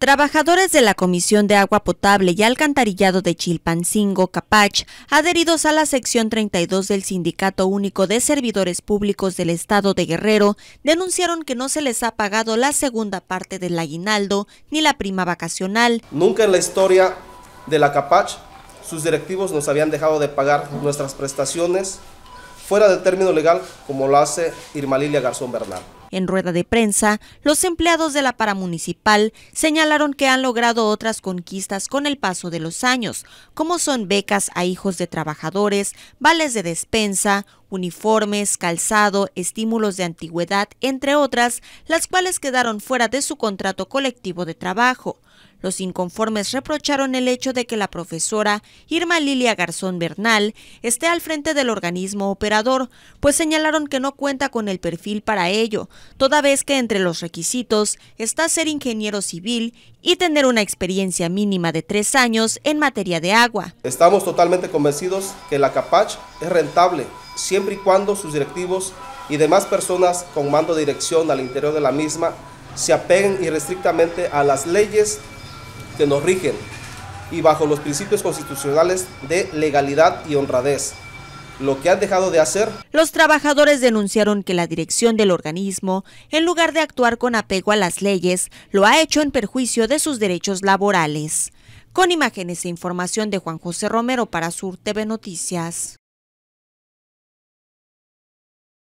Trabajadores de la Comisión de Agua Potable y Alcantarillado de Chilpancingo, Capach, adheridos a la sección 32 del Sindicato Único de Servidores Públicos del Estado de Guerrero, denunciaron que no se les ha pagado la segunda parte del aguinaldo ni la prima vacacional. Nunca en la historia de la Capach sus directivos nos habían dejado de pagar nuestras prestaciones fuera del término legal como lo hace Irma Lilia Garzón Bernal. En rueda de prensa, los empleados de la paramunicipal señalaron que han logrado otras conquistas con el paso de los años, como son becas a hijos de trabajadores, vales de despensa, uniformes, calzado, estímulos de antigüedad, entre otras, las cuales quedaron fuera de su contrato colectivo de trabajo. Los inconformes reprocharon el hecho de que la profesora Irma Lilia Garzón Bernal esté al frente del organismo operador, pues señalaron que no cuenta con el perfil para ello, toda vez que entre los requisitos está ser ingeniero civil y tener una experiencia mínima de tres años en materia de agua. Estamos totalmente convencidos que la CAPACH es rentable siempre y cuando sus directivos y demás personas con mando de dirección al interior de la misma se apeguen irrestrictamente a las leyes que nos rigen y bajo los principios constitucionales de legalidad y honradez lo que han dejado de hacer. Los trabajadores denunciaron que la dirección del organismo, en lugar de actuar con apego a las leyes, lo ha hecho en perjuicio de sus derechos laborales. Con imágenes e información de Juan José Romero para Sur TV Noticias.